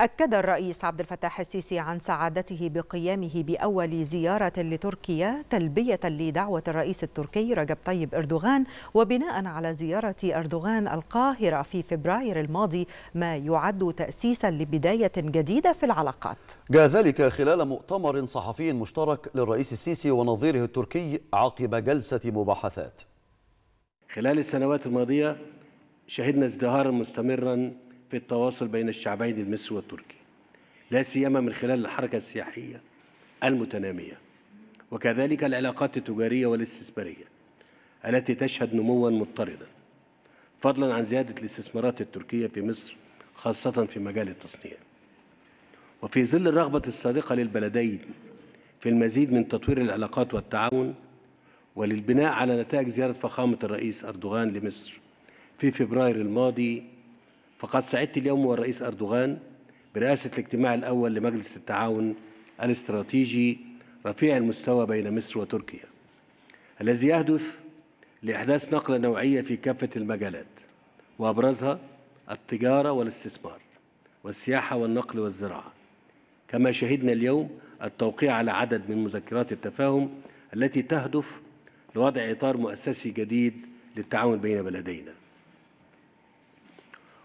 أكد الرئيس عبد الفتاح السيسي عن سعادته بقيامه بأول زيارة لتركيا تلبية لدعوة الرئيس التركي رجب طيب إردوغان وبناء على زيارة إردوغان القاهرة في فبراير الماضي ما يعد تأسيسا لبداية جديدة في العلاقات جاء ذلك خلال مؤتمر صحفي مشترك للرئيس السيسي ونظيره التركي عقب جلسة مباحثات خلال السنوات الماضية شهدنا ازدهارا مستمرا في التواصل بين الشعبين المصري والتركي لا سيما من خلال الحركة السياحية المتنامية وكذلك العلاقات التجارية والاستثمارية التي تشهد نموا مضطردا فضلا عن زيادة الاستثمارات التركية في مصر خاصة في مجال التصنيع وفي ظل الرغبة الصادقة للبلدين في المزيد من تطوير العلاقات والتعاون وللبناء على نتائج زيارة فخامة الرئيس أردوغان لمصر في فبراير الماضي فقد سعدت اليوم والرئيس أردوغان برئاسة الاجتماع الأول لمجلس التعاون الاستراتيجي رفيع المستوى بين مصر وتركيا الذي يهدف لإحداث نقلة نوعية في كافة المجالات وأبرزها التجارة والاستثمار والسياحة والنقل والزراعة كما شهدنا اليوم التوقيع على عدد من مذكرات التفاهم التي تهدف لوضع إطار مؤسسي جديد للتعاون بين بلدينا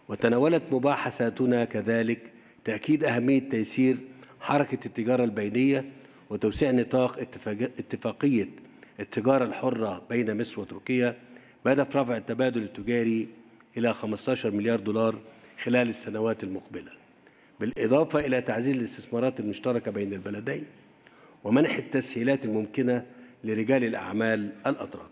وتناولت مباحثاتنا كذلك تأكيد أهمية تيسير حركة التجارة البينية وتوسيع نطاق اتفاقية التجارة الحرة بين مصر وتركيا بهدف رفع التبادل التجاري إلى 15 مليار دولار خلال السنوات المقبلة بالإضافة إلى تعزيز الاستثمارات المشتركة بين البلدين ومنح التسهيلات الممكنة لرجال الأعمال الأتراك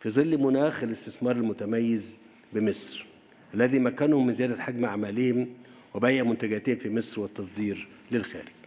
في ظل مناخ الاستثمار المتميز بمصر الذي مكنهم من زيادة حجم أعمالهم وبيع منتجاتهم في مصر والتصدير للخارج